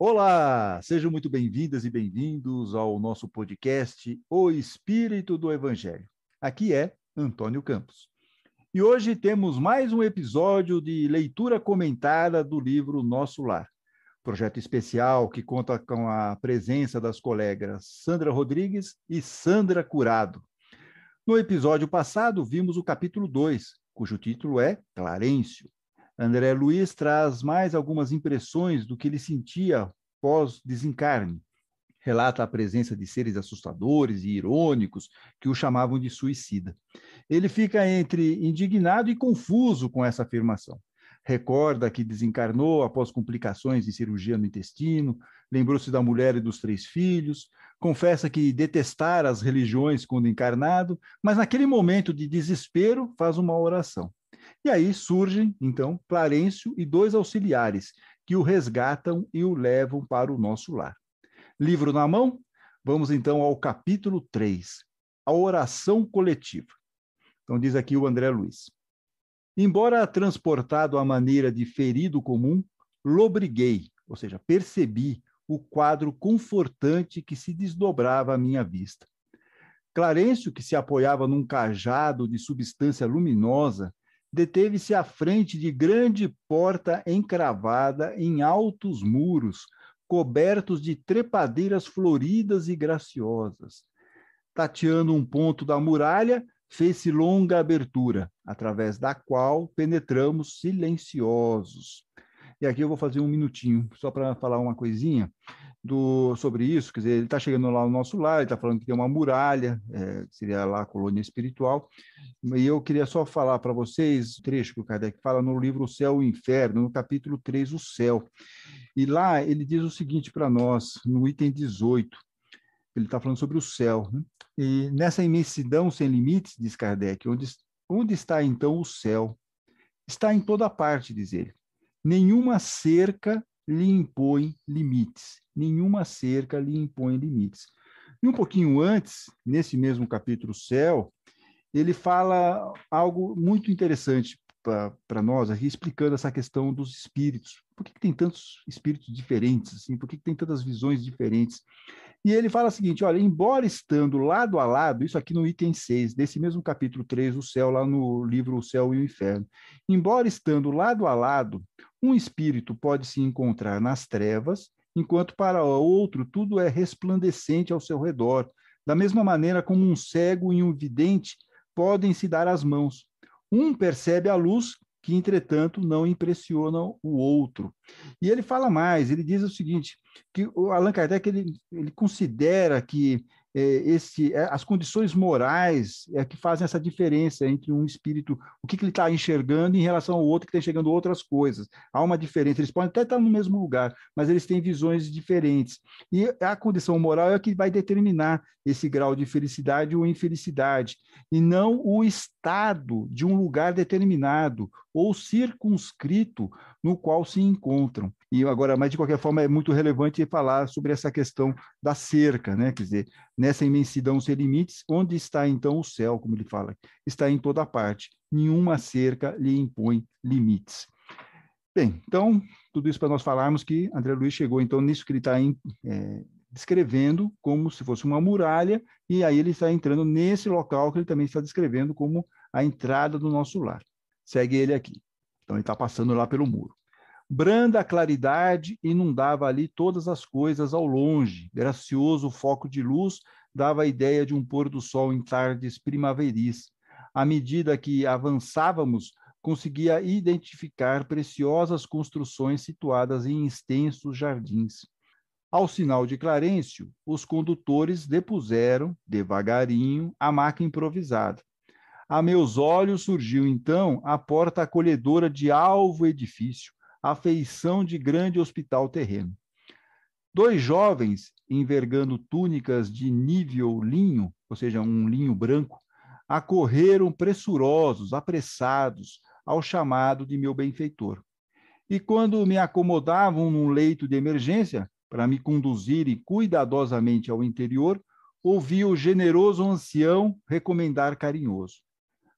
Olá, sejam muito bem-vindas e bem-vindos ao nosso podcast O Espírito do Evangelho. Aqui é Antônio Campos. E hoje temos mais um episódio de leitura comentada do livro Nosso Lar. Projeto especial que conta com a presença das colegas Sandra Rodrigues e Sandra Curado. No episódio passado, vimos o capítulo 2, cujo título é Clarêncio. André Luiz traz mais algumas impressões do que ele sentia pós-desencarne. Relata a presença de seres assustadores e irônicos que o chamavam de suicida. Ele fica entre indignado e confuso com essa afirmação. Recorda que desencarnou após complicações de cirurgia no intestino, lembrou-se da mulher e dos três filhos, confessa que detestara as religiões quando encarnado, mas naquele momento de desespero faz uma oração. E aí surgem, então, Clarencio e dois auxiliares que o resgatam e o levam para o nosso lar. Livro na mão? Vamos então ao capítulo 3, a oração coletiva. Então, diz aqui o André Luiz. Embora transportado à maneira de ferido comum, lobriguei, ou seja, percebi o quadro confortante que se desdobrava à minha vista. Clarencio, que se apoiava num cajado de substância luminosa, deteve-se à frente de grande porta encravada em altos muros, cobertos de trepadeiras floridas e graciosas. Tateando um ponto da muralha, fez-se longa abertura, através da qual penetramos silenciosos. E aqui eu vou fazer um minutinho, só para falar uma coisinha do, sobre isso. Quer dizer, ele está chegando lá no nosso lar, ele está falando que tem uma muralha, é, seria lá a colônia espiritual. E eu queria só falar para vocês o trecho que o Kardec fala no livro O Céu e o Inferno, no capítulo 3, O Céu. E lá ele diz o seguinte para nós, no item 18 ele está falando sobre o céu. Né? E nessa imensidão sem limites, diz Kardec, onde, onde está então o céu? Está em toda parte, diz ele. Nenhuma cerca lhe impõe limites. Nenhuma cerca lhe impõe limites. E um pouquinho antes, nesse mesmo capítulo Céu, ele fala algo muito interessante para nós aqui, explicando essa questão dos espíritos. Por que, que tem tantos espíritos diferentes? Assim? Por que, que tem tantas visões diferentes? E ele fala o seguinte: olha, embora estando lado a lado, isso aqui no item 6, desse mesmo capítulo 3, o céu, lá no livro O Céu e o Inferno, embora estando lado a lado, um espírito pode se encontrar nas trevas, enquanto para outro tudo é resplandecente ao seu redor. Da mesma maneira como um cego e um vidente podem se dar as mãos, um percebe a luz que, entretanto, não impressiona o outro. E ele fala mais, ele diz o seguinte, que o Allan Kardec ele, ele considera que é, esse, é, as condições morais é que fazem essa diferença entre um espírito, o que, que ele está enxergando em relação ao outro que está enxergando outras coisas. Há uma diferença, eles podem até estar tá no mesmo lugar, mas eles têm visões diferentes. E a condição moral é que vai determinar esse grau de felicidade ou infelicidade, e não o estado de um lugar determinado ou circunscrito no qual se encontram. E agora, mas de qualquer forma, é muito relevante falar sobre essa questão da cerca, né? Quer dizer, nessa imensidão sem limites, onde está então o céu, como ele fala? Está em toda parte. Nenhuma cerca lhe impõe limites. Bem, então, tudo isso para nós falarmos que André Luiz chegou, então, nisso que ele está é, descrevendo como se fosse uma muralha, e aí ele está entrando nesse local que ele também está descrevendo como a entrada do nosso lar. Segue ele aqui. Então, ele está passando lá pelo muro. Branda claridade inundava ali todas as coisas ao longe, gracioso foco de luz dava a ideia de um pôr do sol em tardes primaveris. À medida que avançávamos, conseguia identificar preciosas construções situadas em extensos jardins. Ao sinal de Clarencio, os condutores depuseram, devagarinho, a maca improvisada. A meus olhos surgiu então a porta acolhedora de alvo edifício afeição feição de grande hospital terreno. Dois jovens, envergando túnicas de nível linho, ou seja, um linho branco, acorreram pressurosos, apressados, ao chamado de meu benfeitor. E quando me acomodavam num leito de emergência, para me conduzirem cuidadosamente ao interior, ouvi o generoso ancião recomendar carinhoso: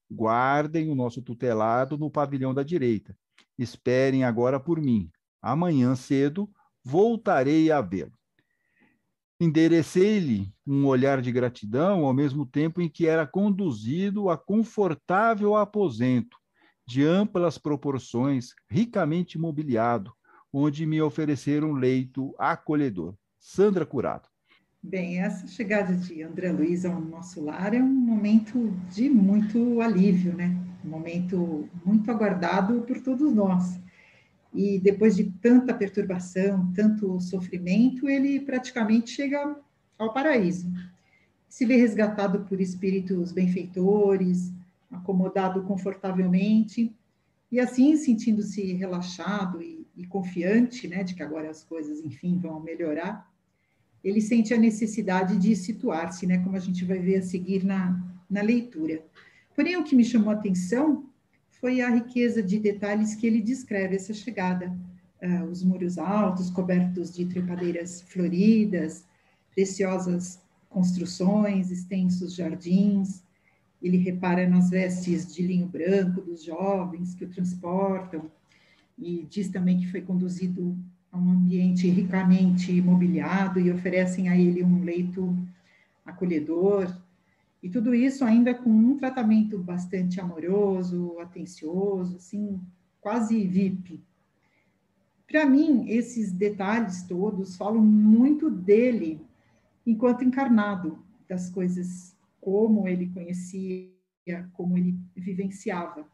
guardem o nosso tutelado no pavilhão da direita. Esperem agora por mim. Amanhã cedo voltarei a vê-lo. Enderecei-lhe um olhar de gratidão ao mesmo tempo em que era conduzido a confortável aposento, de amplas proporções, ricamente mobiliado, onde me ofereceram um leito acolhedor. Sandra Curado. Bem, essa chegada de André Luiz ao nosso lar é um momento de muito alívio, né? um momento muito aguardado por todos nós. E depois de tanta perturbação, tanto sofrimento, ele praticamente chega ao paraíso. Se vê resgatado por espíritos benfeitores, acomodado confortavelmente, e assim sentindo-se relaxado e, e confiante, né, de que agora as coisas, enfim, vão melhorar, ele sente a necessidade de situar-se, né, como a gente vai ver a seguir na, na leitura. Porém, o que me chamou a atenção foi a riqueza de detalhes que ele descreve essa chegada. Uh, os muros altos, cobertos de trepadeiras floridas, preciosas construções, extensos jardins. Ele repara nas vestes de linho branco dos jovens que o transportam e diz também que foi conduzido a um ambiente ricamente mobiliado e oferecem a ele um leito acolhedor e tudo isso ainda com um tratamento bastante amoroso, atencioso, assim, quase VIP. Para mim, esses detalhes todos falam muito dele enquanto encarnado, das coisas como ele conhecia, como ele vivenciava.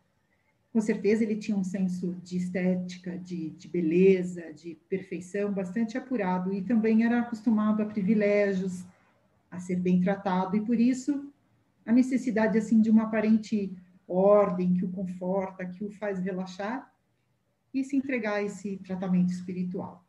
Com certeza, ele tinha um senso de estética, de, de beleza, de perfeição bastante apurado e também era acostumado a privilégios, a ser bem tratado, e por isso a necessidade assim de uma aparente ordem que o conforta, que o faz relaxar e se entregar a esse tratamento espiritual.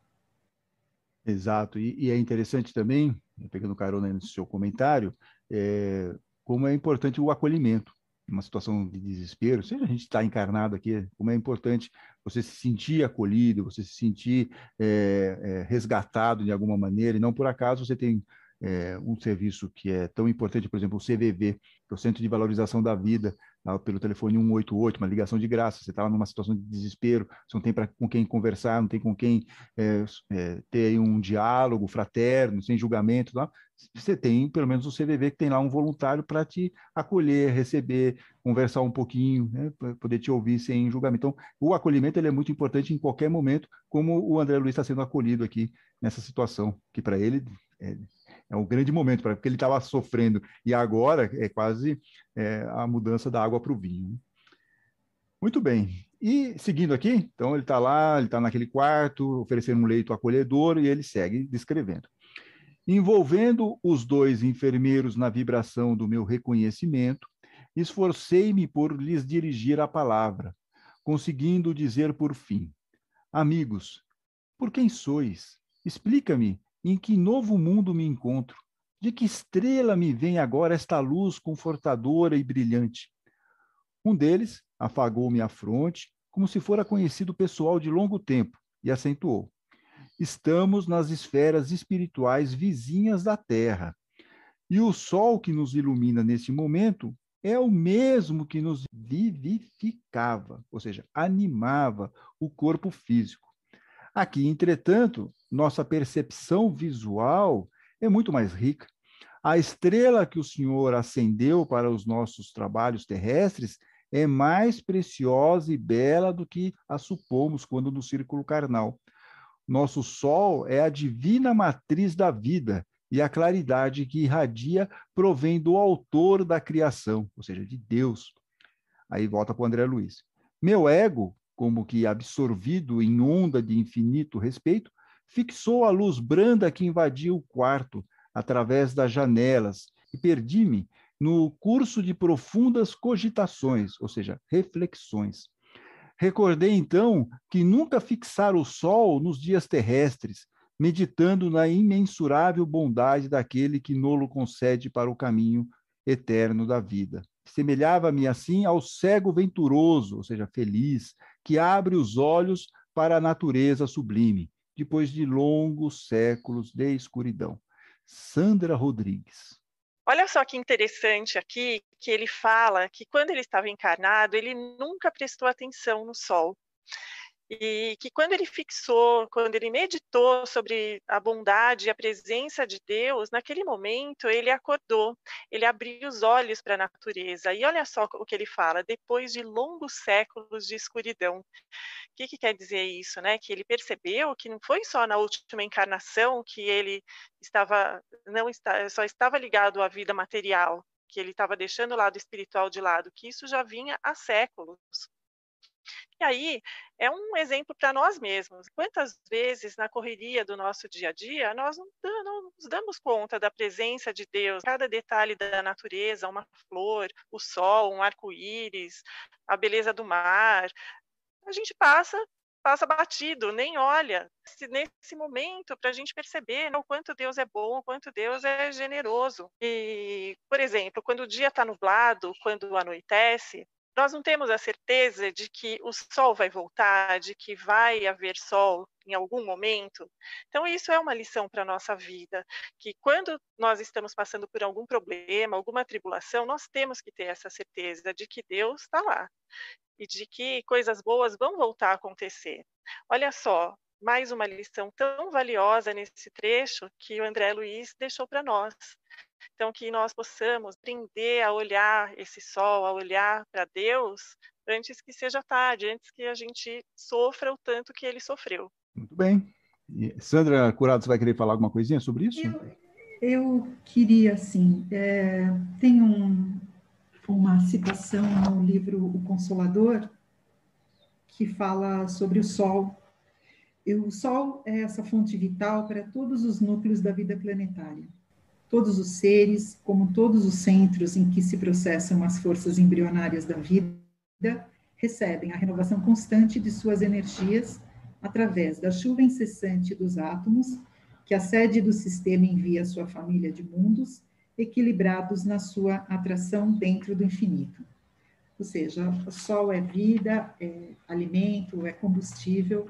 Exato, e, e é interessante também, pegando carona no seu comentário, é, como é importante o acolhimento uma situação de desespero, seja a gente está encarnado aqui, como é importante você se sentir acolhido, você se sentir é, é, resgatado de alguma maneira, e não por acaso você tem é, um serviço que é tão importante, por exemplo, o CVV, que é o Centro de Valorização da Vida, lá, pelo telefone 188, uma ligação de graça, você está numa situação de desespero, você não tem pra, com quem conversar, não tem com quem é, é, ter um diálogo fraterno, sem julgamento, tá? você tem pelo menos o CVV que tem lá um voluntário para te acolher, receber, conversar um pouquinho, né, poder te ouvir sem julgamento. Então, o acolhimento ele é muito importante em qualquer momento, como o André Luiz está sendo acolhido aqui nessa situação, que para ele... É, é um grande momento, para porque ele estava tá sofrendo, e agora é quase é, a mudança da água para o vinho. Né? Muito bem. E seguindo aqui, então ele está lá, ele está naquele quarto, oferecendo um leito acolhedor, e ele segue descrevendo. Envolvendo os dois enfermeiros na vibração do meu reconhecimento, esforcei-me por lhes dirigir a palavra, conseguindo dizer por fim: Amigos, por quem sois? Explica-me em que novo mundo me encontro? De que estrela me vem agora esta luz confortadora e brilhante? Um deles afagou-me a fronte, como se fora conhecido pessoal de longo tempo, e acentuou: Estamos nas esferas espirituais vizinhas da Terra. E o sol que nos ilumina nesse momento é o mesmo que nos vivificava, ou seja, animava o corpo físico. Aqui, entretanto, nossa percepção visual é muito mais rica. A estrela que o Senhor acendeu para os nossos trabalhos terrestres é mais preciosa e bela do que a supomos quando no círculo carnal. Nosso Sol é a divina matriz da vida e a claridade que irradia provém do autor da criação, ou seja, de Deus. Aí volta para o André Luiz. Meu ego como que absorvido em onda de infinito respeito, fixou a luz branda que invadia o quarto através das janelas e perdi-me no curso de profundas cogitações, ou seja, reflexões. Recordei então que nunca fixar o sol nos dias terrestres, meditando na imensurável bondade daquele que nolo concede para o caminho eterno da vida. Semelhava-me assim ao cego venturoso, ou seja, feliz, que abre os olhos para a natureza sublime, depois de longos séculos de escuridão. Sandra Rodrigues. Olha só que interessante aqui que ele fala que quando ele estava encarnado, ele nunca prestou atenção no sol e que quando ele fixou, quando ele meditou sobre a bondade e a presença de Deus, naquele momento ele acordou, ele abriu os olhos para a natureza. E olha só o que ele fala, depois de longos séculos de escuridão. O que, que quer dizer isso, né? Que ele percebeu que não foi só na última encarnação que ele estava, não está, só estava ligado à vida material, que ele estava deixando o lado espiritual de lado, que isso já vinha há séculos. E aí é um exemplo para nós mesmos. Quantas vezes na correria do nosso dia a dia nós não, não nos damos conta da presença de Deus, cada detalhe da natureza, uma flor, o sol, um arco-íris, a beleza do mar. A gente passa passa batido, nem olha nesse momento para a gente perceber né, o quanto Deus é bom, o quanto Deus é generoso. E, por exemplo, quando o dia está nublado, quando anoitece, nós não temos a certeza de que o sol vai voltar, de que vai haver sol em algum momento. Então, isso é uma lição para a nossa vida, que quando nós estamos passando por algum problema, alguma tribulação, nós temos que ter essa certeza de que Deus está lá e de que coisas boas vão voltar a acontecer. Olha só, mais uma lição tão valiosa nesse trecho que o André Luiz deixou para nós. Então, que nós possamos aprender a olhar esse sol, a olhar para Deus antes que seja tarde, antes que a gente sofra o tanto que ele sofreu. Muito bem. Sandra Curado, você vai querer falar alguma coisinha sobre isso? Eu, eu queria, assim, é, tem um, uma citação no livro O Consolador, que fala sobre o sol. E o sol é essa fonte vital para todos os núcleos da vida planetária todos os seres, como todos os centros em que se processam as forças embrionárias da vida, recebem a renovação constante de suas energias através da chuva incessante dos átomos que a sede do sistema envia à sua família de mundos equilibrados na sua atração dentro do infinito. Ou seja, o sol é vida, é alimento, é combustível,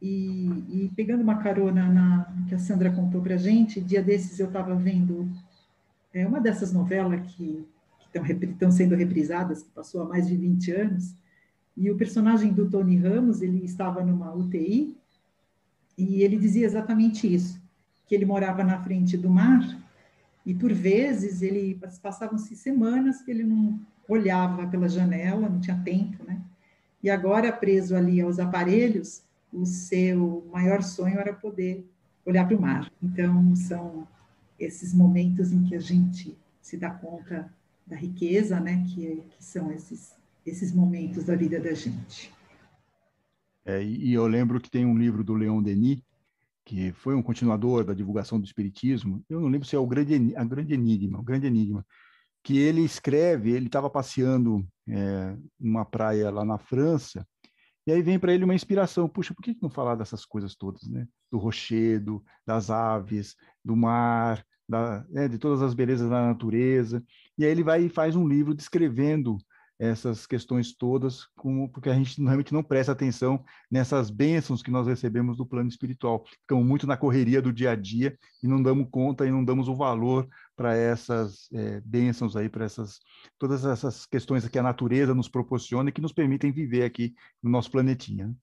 e, e, pegando uma carona na, que a Sandra contou para gente, dia desses eu estava vendo é, uma dessas novelas que estão sendo reprisadas, que passou há mais de 20 anos, e o personagem do Tony Ramos, ele estava numa UTI, e ele dizia exatamente isso, que ele morava na frente do mar, e por vezes ele passavam-se semanas que ele não olhava pela janela, não tinha tempo, né? E agora preso ali aos aparelhos, o seu maior sonho era poder olhar para o mar. Então, são esses momentos em que a gente se dá conta da riqueza, né, que, que são esses, esses momentos da vida da gente. É, e eu lembro que tem um livro do Leon Denis, que foi um continuador da divulgação do Espiritismo, eu não lembro se é o Grande, a grande Enigma, o Grande Enigma, que ele escreve, ele estava passeando é, numa praia lá na França, e aí vem para ele uma inspiração. Puxa, por que não falar dessas coisas todas, né? Do rochedo, das aves, do mar, da, né? de todas as belezas da natureza. E aí ele vai e faz um livro descrevendo essas questões todas, como, porque a gente realmente não presta atenção nessas bênçãos que nós recebemos do plano espiritual. Ficamos muito na correria do dia a dia e não damos conta e não damos o valor para essas é, bênçãos aí, para essas todas essas questões que a natureza nos proporciona e que nos permitem viver aqui no nosso planetinha. Né?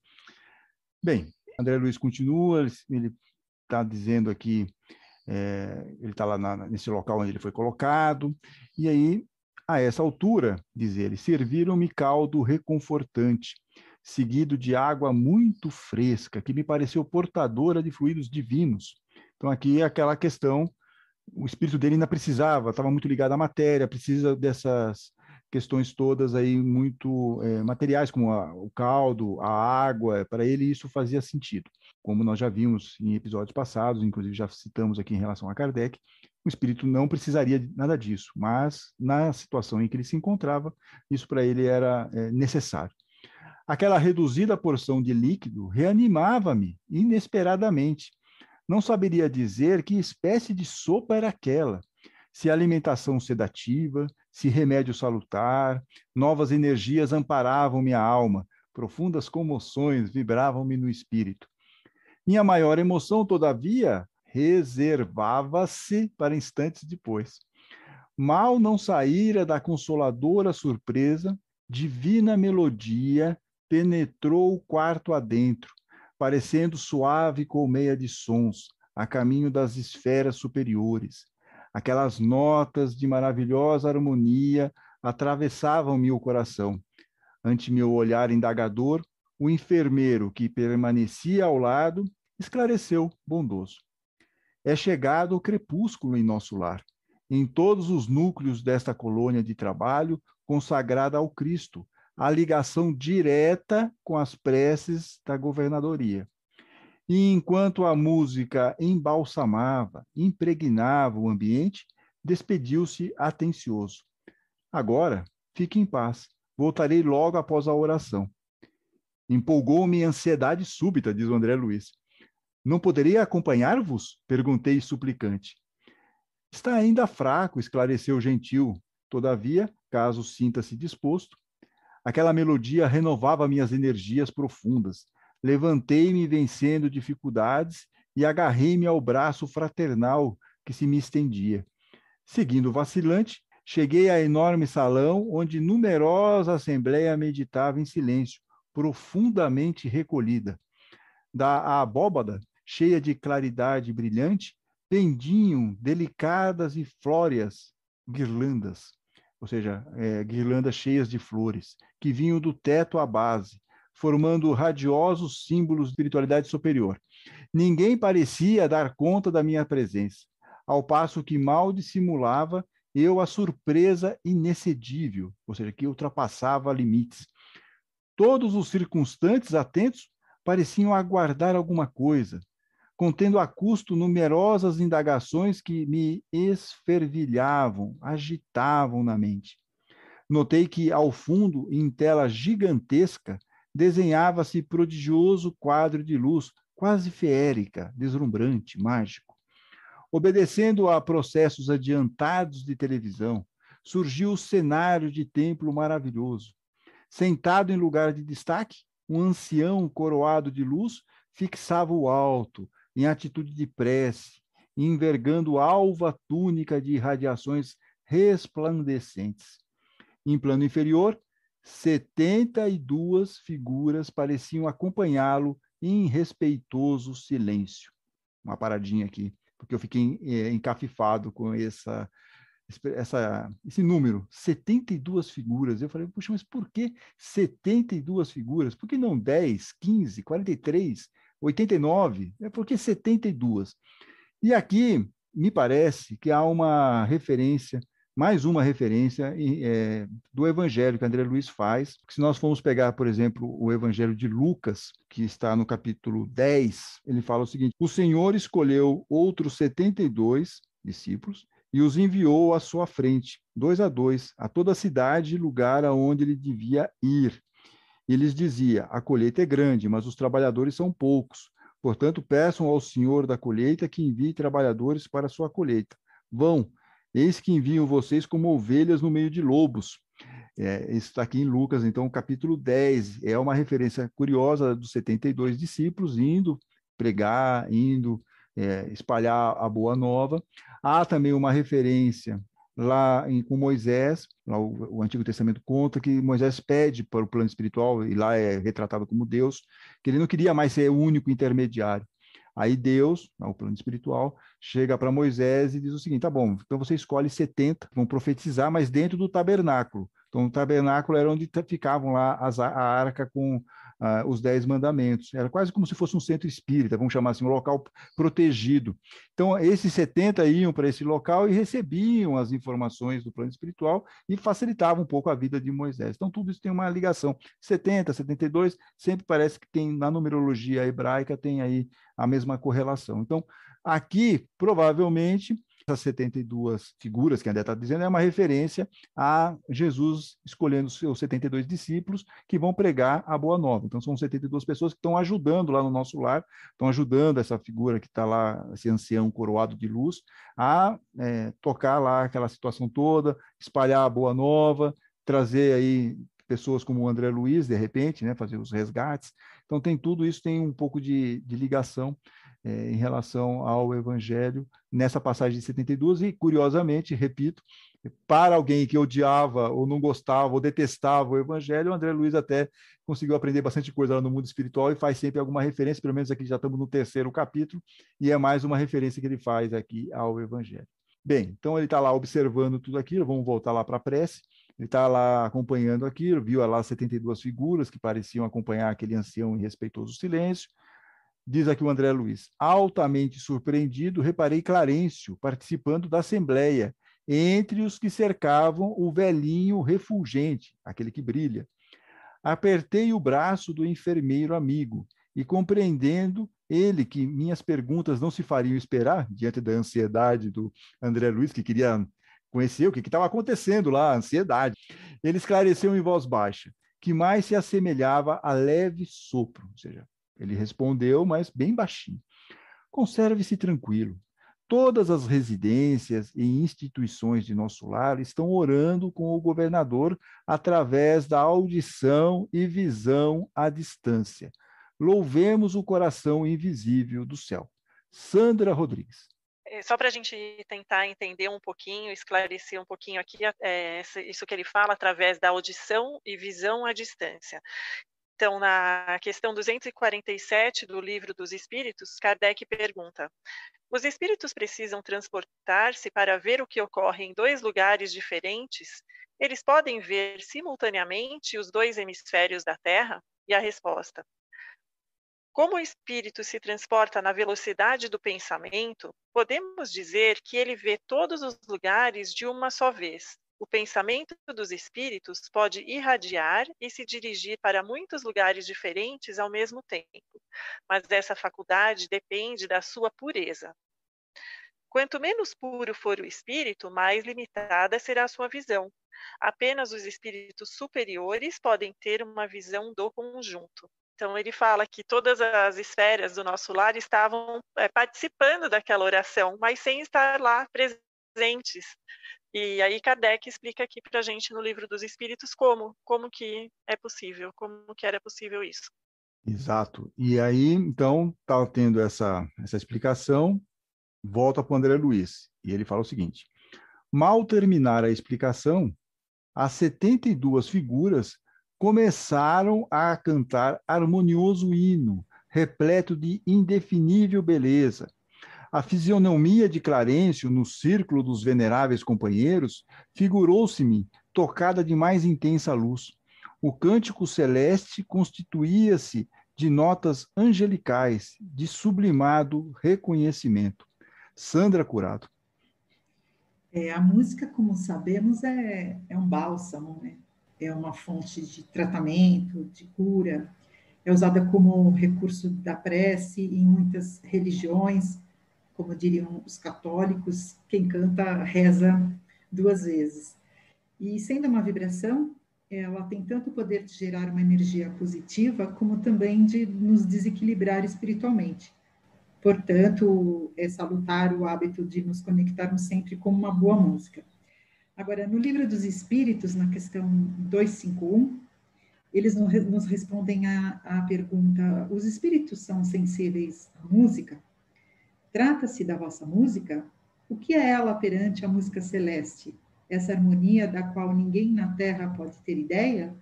Bem, André Luiz continua, ele está dizendo aqui, é, ele está lá na, nesse local onde ele foi colocado, e aí a essa altura, diz ele, serviram-me caldo reconfortante, seguido de água muito fresca, que me pareceu portadora de fluidos divinos. Então, aqui é aquela questão, o espírito dele ainda precisava, estava muito ligado à matéria, precisa dessas questões todas aí muito é, materiais, como a, o caldo, a água, é, para ele isso fazia sentido. Como nós já vimos em episódios passados, inclusive já citamos aqui em relação a Kardec, o espírito não precisaria de nada disso, mas na situação em que ele se encontrava, isso para ele era é, necessário. Aquela reduzida porção de líquido reanimava-me inesperadamente. Não saberia dizer que espécie de sopa era aquela, se alimentação sedativa, se remédio salutar, novas energias amparavam minha alma, profundas comoções vibravam-me no espírito. Minha maior emoção, todavia, reservava-se para instantes depois. Mal não saíra da consoladora surpresa, divina melodia penetrou o quarto adentro, parecendo suave colmeia de sons, a caminho das esferas superiores. Aquelas notas de maravilhosa harmonia atravessavam-me o coração. Ante meu olhar indagador, o enfermeiro que permanecia ao lado esclareceu bondoso. É chegado o crepúsculo em nosso lar, em todos os núcleos desta colônia de trabalho consagrada ao Cristo, a ligação direta com as preces da governadoria. E enquanto a música embalsamava, impregnava o ambiente, despediu-se atencioso. Agora, fique em paz. Voltarei logo após a oração. Empolgou-me ansiedade súbita, diz o André Luiz. Não poderia acompanhar-vos? perguntei suplicante. Está ainda fraco, esclareceu o gentil. Todavia, caso sinta-se disposto, aquela melodia renovava minhas energias profundas. Levantei-me vencendo dificuldades e agarrei-me ao braço fraternal que se me estendia. Seguindo vacilante, cheguei a enorme salão onde numerosa assembleia meditava em silêncio, profundamente recolhida. Da abóbada cheia de claridade brilhante, pendiam delicadas e flóreas guirlandas, ou seja, é, guirlandas cheias de flores, que vinham do teto à base, formando radiosos símbolos de espiritualidade superior. Ninguém parecia dar conta da minha presença, ao passo que mal dissimulava eu a surpresa inexcedível, ou seja, que ultrapassava limites. Todos os circunstantes atentos pareciam aguardar alguma coisa, contendo a custo numerosas indagações que me esfervilhavam, agitavam na mente. Notei que, ao fundo, em tela gigantesca, desenhava-se prodigioso quadro de luz, quase feérica, deslumbrante, mágico. Obedecendo a processos adiantados de televisão, surgiu o cenário de templo maravilhoso. Sentado em lugar de destaque, um ancião coroado de luz fixava o alto, em atitude de prece, envergando alva túnica de radiações resplandecentes. Em plano inferior, 72 figuras pareciam acompanhá-lo em respeitoso silêncio. Uma paradinha aqui, porque eu fiquei eh, encafifado com essa, essa, esse número, 72 figuras. Eu falei, puxa, mas por que 72 figuras? Por que não 10, 15, 43? 89, é porque 72. E aqui me parece que há uma referência, mais uma referência é, do evangelho que André Luiz faz. Se nós formos pegar, por exemplo, o evangelho de Lucas, que está no capítulo 10, ele fala o seguinte: O Senhor escolheu outros 72 discípulos e os enviou à sua frente, dois a dois, a toda a cidade e lugar aonde ele devia ir. E lhes dizia: A colheita é grande, mas os trabalhadores são poucos. Portanto, peçam ao Senhor da colheita que envie trabalhadores para a sua colheita. Vão, eis que enviam vocês como ovelhas no meio de lobos. É, isso está aqui em Lucas, então, capítulo 10. É uma referência curiosa dos 72 discípulos indo pregar, indo é, espalhar a boa nova. Há também uma referência lá em, com Moisés, o, o, Antigo Testamento conta que Moisés pede para o plano espiritual, e lá é retratado como Deus, que ele não queria mais ser o único intermediário. Aí Deus, o plano espiritual, chega para Moisés e diz o seguinte: tá bom, então você escolhe 70, vão profetizar, mas dentro do tabernáculo. Então, o tabernáculo era onde ficavam lá as, a arca com os Dez Mandamentos. Era quase como se fosse um centro espírita, vamos chamar assim, um local protegido. Então, esses 70 iam para esse local e recebiam as informações do plano espiritual e facilitavam um pouco a vida de Moisés. Então, tudo isso tem uma ligação. 70, 72, sempre parece que tem, na numerologia hebraica, tem aí a mesma correlação. Então, aqui, provavelmente, essas 72 figuras que André está dizendo é uma referência a Jesus escolhendo seus 72 discípulos que vão pregar a boa nova. Então, são 72 pessoas que estão ajudando lá no nosso lar, estão ajudando essa figura que está lá, esse ancião coroado de luz, a é, tocar lá aquela situação toda, espalhar a boa nova, trazer aí pessoas como o André Luiz, de repente, né, fazer os resgates. Então, tem tudo isso, tem um pouco de, de ligação é, em relação ao Evangelho nessa passagem de 72, e curiosamente, repito, para alguém que odiava ou não gostava ou detestava o Evangelho, o André Luiz até conseguiu aprender bastante coisa lá no mundo espiritual e faz sempre alguma referência, pelo menos aqui já estamos no terceiro capítulo, e é mais uma referência que ele faz aqui ao Evangelho. Bem, então ele está lá observando tudo aquilo, vamos voltar lá para a prece. Ele está lá acompanhando aquilo, viu lá 72 figuras que pareciam acompanhar aquele ancião em respeitoso silêncio. Diz aqui o André Luiz. Altamente surpreendido, reparei Clarencio participando da assembleia, entre os que cercavam o velhinho refulgente, aquele que brilha. Apertei o braço do enfermeiro amigo e, compreendendo ele que minhas perguntas não se fariam esperar, diante da ansiedade do André Luiz, que queria conhecer o que estava acontecendo lá, a ansiedade, ele esclareceu em voz baixa que mais se assemelhava a leve sopro, ou seja, ele respondeu, mas bem baixinho: Conserve-se tranquilo. Todas as residências e instituições de nosso lar estão orando com o governador através da audição e visão à distância. Louvemos o coração invisível do céu. Sandra Rodrigues é, só para a gente tentar entender um pouquinho, esclarecer um pouquinho aqui é, isso que ele fala através da audição e visão à distância. Então, na questão 247 do Livro dos Espíritos, Kardec pergunta: Os espíritos precisam transportar-se para ver o que ocorre em dois lugares diferentes? Eles podem ver simultaneamente os dois hemisférios da Terra? E a resposta: Como o espírito se transporta na velocidade do pensamento, podemos dizer que ele vê todos os lugares de uma só vez, o pensamento dos espíritos pode irradiar e se dirigir para muitos lugares diferentes ao mesmo tempo, mas essa faculdade depende da sua pureza. Quanto menos puro for o espírito, mais limitada será a sua visão. Apenas os espíritos superiores podem ter uma visão do conjunto. Então, ele fala que todas as esferas do nosso lar estavam é, participando daquela oração, mas sem estar lá presentes. E aí Kardec explica aqui para a gente no livro dos Espíritos como, como que é possível, como que era possível isso. Exato. E aí, então, está tendo essa, essa explicação, volta para o André Luiz, e ele fala o seguinte, mal terminar a explicação, as 72 figuras começaram a cantar harmonioso hino, repleto de indefinível beleza, a fisionomia de Clarencio, no círculo dos veneráveis companheiros, figurou-se-me tocada de mais intensa luz. O cântico celeste constituía-se de notas angelicais, de sublimado reconhecimento. Sandra Curado. É, a música, como sabemos, é, é um bálsamo, né? é uma fonte de tratamento, de cura, é usada como recurso da prece em muitas religiões, como diriam os católicos, quem canta reza duas vezes. E sendo uma vibração, ela tem tanto o poder de gerar uma energia positiva, como também de nos desequilibrar espiritualmente. Portanto, é salutar o hábito de nos conectarmos sempre com uma boa música. Agora, no Livro dos Espíritos, na questão 251, eles nos respondem à pergunta: os espíritos são sensíveis à música? Trata-se da vossa música? O que é ela perante a música celeste? Essa harmonia da qual ninguém na terra pode ter ideia?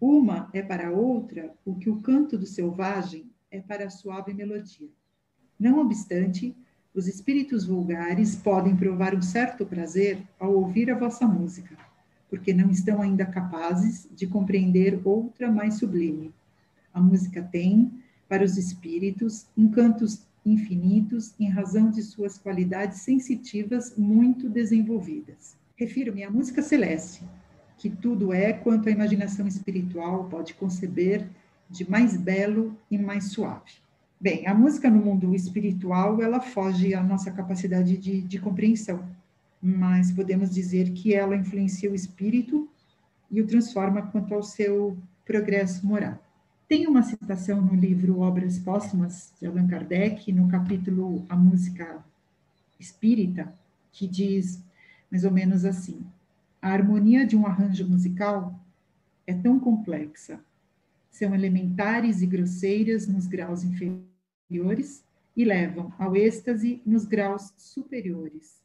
Uma é para a outra o que o canto do selvagem é para a suave melodia. Não obstante, os espíritos vulgares podem provar um certo prazer ao ouvir a vossa música, porque não estão ainda capazes de compreender outra mais sublime. A música tem, para os espíritos, encantos infinitos em razão de suas qualidades sensitivas muito desenvolvidas. Refiro-me à música celeste, que tudo é quanto a imaginação espiritual pode conceber de mais belo e mais suave. Bem, a música no mundo espiritual, ela foge à nossa capacidade de, de compreensão, mas podemos dizer que ela influencia o espírito e o transforma quanto ao seu progresso moral. Tem uma citação no livro Obras Póstumas, de Allan Kardec, no capítulo A Música Espírita, que diz mais ou menos assim: A harmonia de um arranjo musical é tão complexa, são elementares e grosseiras nos graus inferiores e levam ao êxtase nos graus superiores.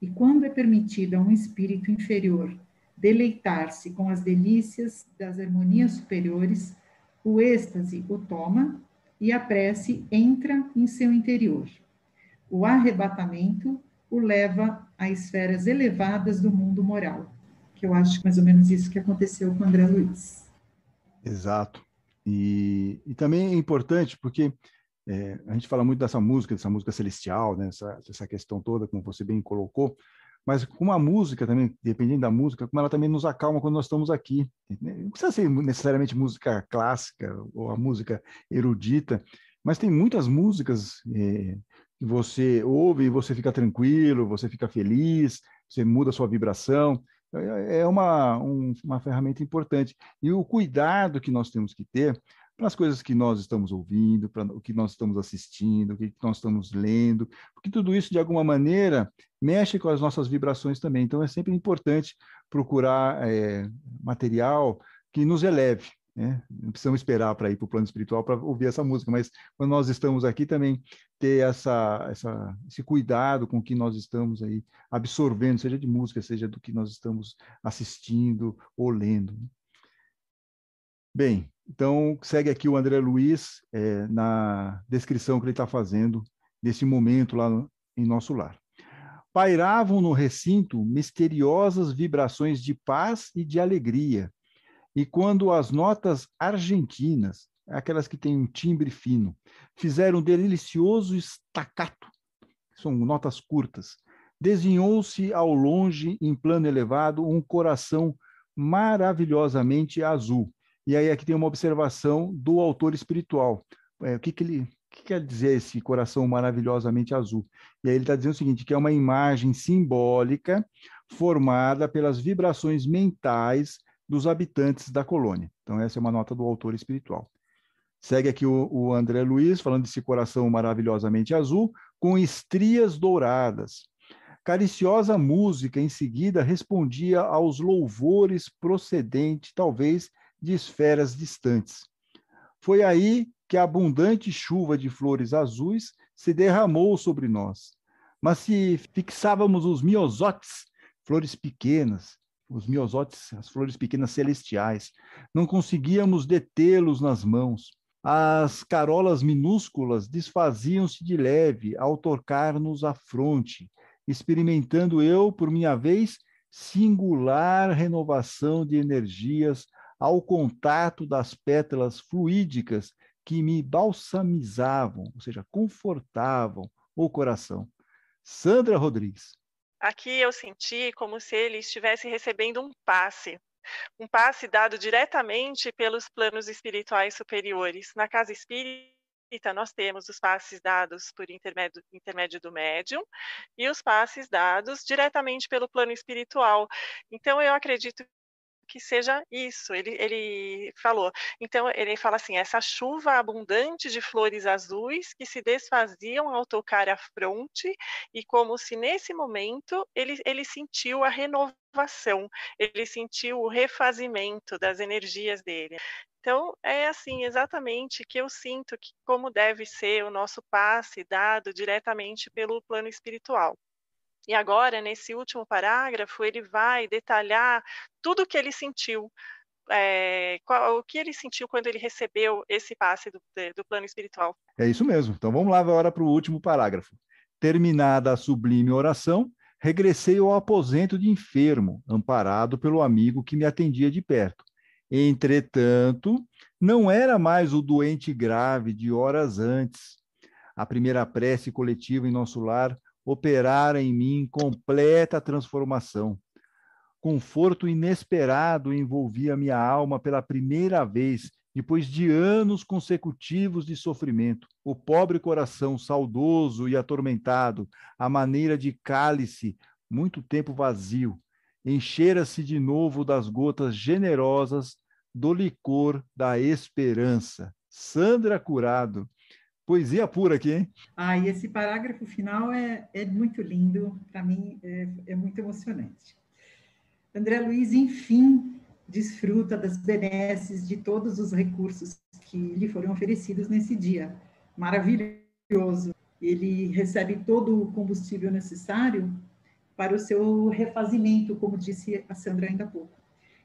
E quando é permitido a um espírito inferior deleitar-se com as delícias das harmonias superiores, o êxtase o toma e a prece entra em seu interior. O arrebatamento o leva a esferas elevadas do mundo moral, que eu acho que é mais ou menos isso que aconteceu com André Luiz. Exato. E, e também é importante porque é, a gente fala muito dessa música, dessa música celestial, né? essa, essa questão toda, como você bem colocou, mas com a música também, dependendo da música, como ela também nos acalma quando nós estamos aqui. Não precisa ser necessariamente música clássica ou a música erudita, mas tem muitas músicas é, que você ouve e você fica tranquilo, você fica feliz, você muda a sua vibração. É, é uma, um, uma ferramenta importante. E o cuidado que nós temos que ter para as coisas que nós estamos ouvindo, para o que nós estamos assistindo, o que nós estamos lendo, porque tudo isso, de alguma maneira, mexe com as nossas vibrações também. Então, é sempre importante procurar é, material que nos eleve. Né? Não precisamos esperar para ir para o plano espiritual para ouvir essa música, mas quando nós estamos aqui também ter essa, essa, esse cuidado com o que nós estamos aí absorvendo, seja de música, seja do que nós estamos assistindo ou lendo. Né? Bem, então segue aqui o André Luiz é, na descrição que ele está fazendo nesse momento lá no, em nosso lar. Pairavam no recinto misteriosas vibrações de paz e de alegria. E quando as notas argentinas, aquelas que têm um timbre fino, fizeram um delicioso estacato, são notas curtas, desenhou-se ao longe, em plano elevado, um coração maravilhosamente azul e aí aqui tem uma observação do autor espiritual. É, o que, que ele o que quer dizer esse coração maravilhosamente azul? E aí ele está dizendo o seguinte, que é uma imagem simbólica formada pelas vibrações mentais dos habitantes da colônia. Então essa é uma nota do autor espiritual. Segue aqui o, o André Luiz falando desse coração maravilhosamente azul com estrias douradas. Cariciosa música em seguida respondia aos louvores procedente talvez de esferas distantes. Foi aí que a abundante chuva de flores azuis se derramou sobre nós. Mas se fixávamos os miosotes, flores pequenas, os miosotes, as flores pequenas celestiais, não conseguíamos detê-los nas mãos. As carolas minúsculas desfaziam-se de leve ao tocar-nos a fronte, experimentando eu, por minha vez, singular renovação de energias ao contato das pétalas fluídicas que me balsamizavam, ou seja, confortavam o coração. Sandra Rodrigues. Aqui eu senti como se ele estivesse recebendo um passe, um passe dado diretamente pelos planos espirituais superiores. Na casa espírita, nós temos os passes dados por intermédio, intermédio do médium e os passes dados diretamente pelo plano espiritual. Então, eu acredito que seja isso. Ele, ele falou. Então, ele fala assim: essa chuva abundante de flores azuis que se desfaziam ao tocar a fronte, e como se nesse momento ele, ele sentiu a renovação, ele sentiu o refazimento das energias dele. Então, é assim, exatamente que eu sinto que como deve ser o nosso passe dado diretamente pelo plano espiritual. E agora, nesse último parágrafo, ele vai detalhar tudo o que ele sentiu, é, qual, o que ele sentiu quando ele recebeu esse passe do, do plano espiritual. É isso mesmo. Então vamos lá agora para o último parágrafo. Terminada a sublime oração, regressei ao aposento de enfermo, amparado pelo amigo que me atendia de perto. Entretanto, não era mais o doente grave de horas antes. A primeira prece coletiva em nosso lar operara em mim completa transformação. Conforto inesperado envolvia minha alma pela primeira vez, depois de anos consecutivos de sofrimento. O pobre coração saudoso e atormentado, a maneira de cálice, muito tempo vazio, enchera-se de novo das gotas generosas do licor da esperança. Sandra Curado, Poesia pura aqui, hein? Ah, e esse parágrafo final é, é muito lindo, para mim é, é muito emocionante. André Luiz, enfim, desfruta das benesses de todos os recursos que lhe foram oferecidos nesse dia. Maravilhoso. Ele recebe todo o combustível necessário para o seu refazimento, como disse a Sandra ainda há pouco.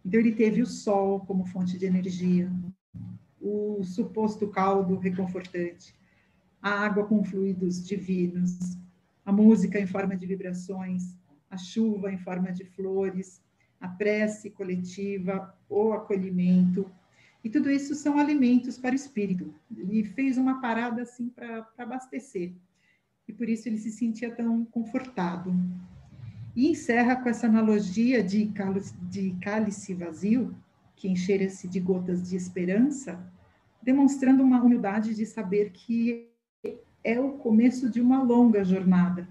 Então, ele teve o sol como fonte de energia, o suposto caldo reconfortante, a água com fluidos divinos, a música em forma de vibrações, a chuva em forma de flores, a prece coletiva, o acolhimento. E tudo isso são alimentos para o espírito. Ele fez uma parada assim para abastecer. E por isso ele se sentia tão confortado. E encerra com essa analogia de cálice, de cálice vazio, que encheira-se de gotas de esperança, demonstrando uma humildade de saber que é o começo de uma longa jornada.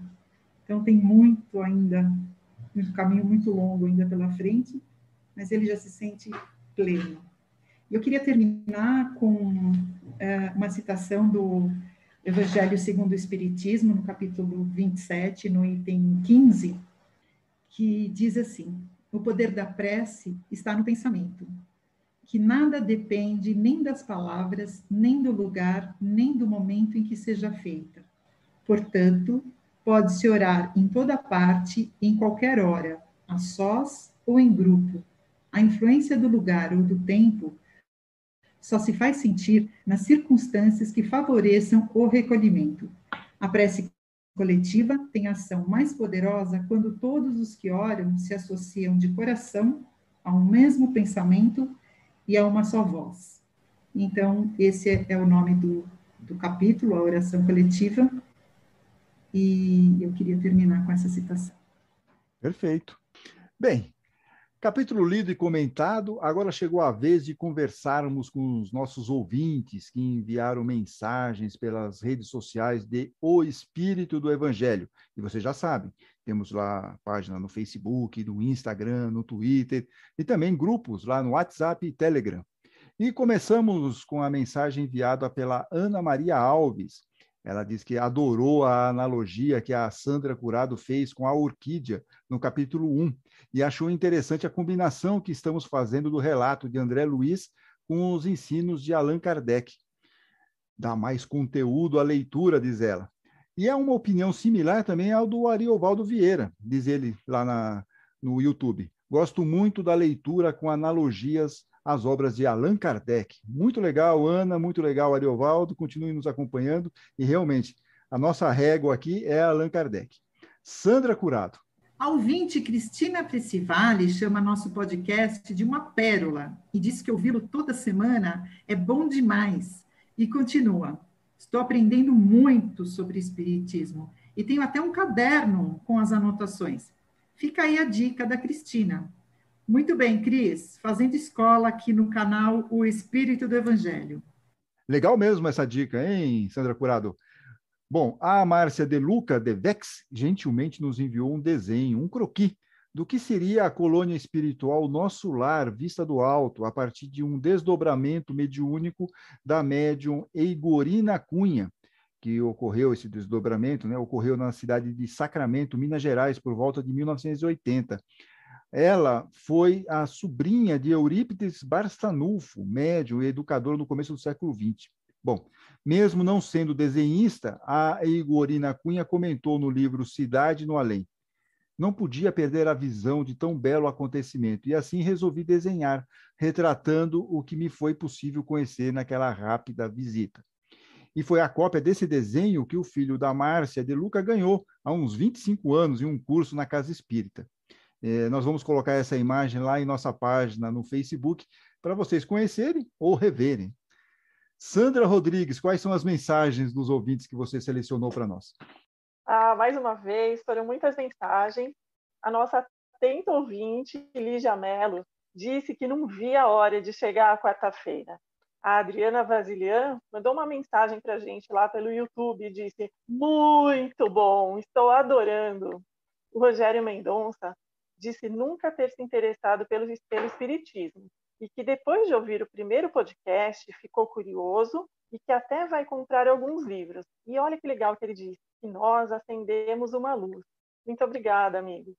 Então tem muito ainda, um caminho muito longo ainda pela frente, mas ele já se sente pleno. E eu queria terminar com é, uma citação do Evangelho segundo o Espiritismo, no capítulo 27, no item 15, que diz assim: O poder da prece está no pensamento que nada depende nem das palavras, nem do lugar, nem do momento em que seja feita. Portanto, pode-se orar em toda parte, em qualquer hora, a sós ou em grupo. A influência do lugar ou do tempo só se faz sentir nas circunstâncias que favoreçam o recolhimento. A prece coletiva tem ação mais poderosa quando todos os que oram se associam de coração a um mesmo pensamento e a é uma só voz. Então, esse é o nome do, do capítulo, a oração coletiva, e eu queria terminar com essa citação. Perfeito. Bem, Capítulo lido e comentado, agora chegou a vez de conversarmos com os nossos ouvintes que enviaram mensagens pelas redes sociais de O Espírito do Evangelho. E vocês já sabem, temos lá página no Facebook, no Instagram, no Twitter e também grupos lá no WhatsApp e Telegram. E começamos com a mensagem enviada pela Ana Maria Alves, ela diz que adorou a analogia que a Sandra Curado fez com a orquídea no capítulo 1 e achou interessante a combinação que estamos fazendo do relato de André Luiz com os ensinos de Allan Kardec. Dá mais conteúdo à leitura, diz ela. E é uma opinião similar também ao do Ariovaldo Vieira, diz ele lá na, no YouTube. Gosto muito da leitura com analogias as obras de Allan Kardec. Muito legal, Ana, muito legal, Ariovaldo, continue nos acompanhando e realmente a nossa régua aqui é Allan Kardec. Sandra Curado. A ouvinte Cristina Pressivale chama nosso podcast de uma pérola e diz que ouvi-lo toda semana é bom demais. E continua: Estou aprendendo muito sobre espiritismo e tenho até um caderno com as anotações. Fica aí a dica da Cristina. Muito bem, Cris, fazendo escola aqui no canal O Espírito do Evangelho. Legal mesmo essa dica, hein, Sandra Curado? Bom, a Márcia De Luca de Vex gentilmente nos enviou um desenho, um croquis, do que seria a colônia espiritual Nosso Lar, vista do alto, a partir de um desdobramento mediúnico da médium Eigorina Cunha, que ocorreu esse desdobramento, né, ocorreu na cidade de Sacramento, Minas Gerais, por volta de 1980. Ela foi a sobrinha de Eurípides Barçanulfo, médium e educador no começo do século XX. Bom, mesmo não sendo desenhista, a Igorina Cunha comentou no livro Cidade no Além. Não podia perder a visão de tão belo acontecimento, e assim resolvi desenhar, retratando o que me foi possível conhecer naquela rápida visita. E foi a cópia desse desenho que o filho da Márcia de Luca ganhou há uns 25 anos em um curso na Casa Espírita. É, nós vamos colocar essa imagem lá em nossa página no Facebook para vocês conhecerem ou reverem. Sandra Rodrigues, quais são as mensagens dos ouvintes que você selecionou para nós? Ah, mais uma vez, foram muitas mensagens. A nossa atenta ouvinte, Lígia Mello, disse que não via a hora de chegar à quarta-feira. A Adriana Vasilian mandou uma mensagem para a gente lá pelo YouTube e disse: Muito bom, estou adorando. O Rogério Mendonça disse nunca ter se interessado pelo, pelo espiritismo e que depois de ouvir o primeiro podcast ficou curioso e que até vai comprar alguns livros. E olha que legal que ele disse, que nós acendemos uma luz. Muito obrigada, amigo.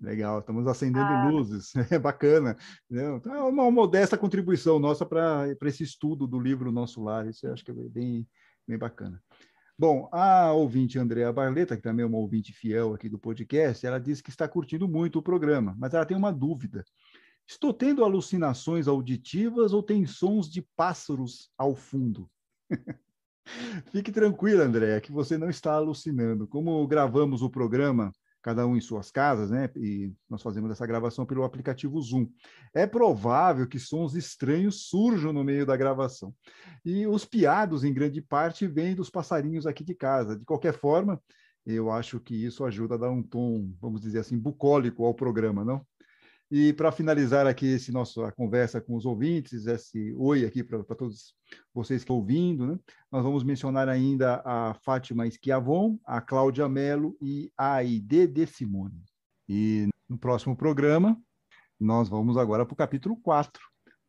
Legal, estamos acendendo ah. luzes, é bacana. Né? Então, é uma modesta contribuição nossa para esse estudo do livro Nosso Lar, isso eu acho que é bem, bem bacana. Bom, a ouvinte Andréa Barleta, que também é uma ouvinte fiel aqui do podcast, ela disse que está curtindo muito o programa, mas ela tem uma dúvida. Estou tendo alucinações auditivas ou tem sons de pássaros ao fundo? Fique tranquila, Andréa, que você não está alucinando. Como gravamos o programa cada um em suas casas, né? E nós fazemos essa gravação pelo aplicativo Zoom. É provável que sons estranhos surjam no meio da gravação. E os piados, em grande parte, vêm dos passarinhos aqui de casa. De qualquer forma, eu acho que isso ajuda a dar um tom, vamos dizer assim, bucólico ao programa, não? E para finalizar aqui esse nossa conversa com os ouvintes, esse oi aqui para todos vocês que estão ouvindo, né? nós vamos mencionar ainda a Fátima Esquiavon, a Cláudia Mello e a Aide de Simone. E no próximo programa, nós vamos agora para o capítulo 4,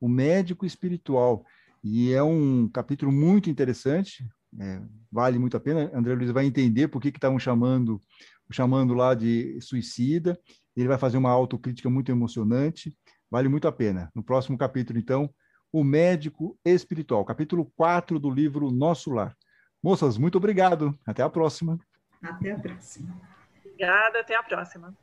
o médico espiritual. E é um capítulo muito interessante, é, vale muito a pena. André Luiz vai entender por que estavam chamando chamando lá de suicida ele vai fazer uma autocrítica muito emocionante, vale muito a pena. No próximo capítulo, então, O Médico Espiritual, capítulo 4 do livro Nosso Lar. Moças, muito obrigado. Até a próxima. Até a próxima. Obrigada, até a próxima.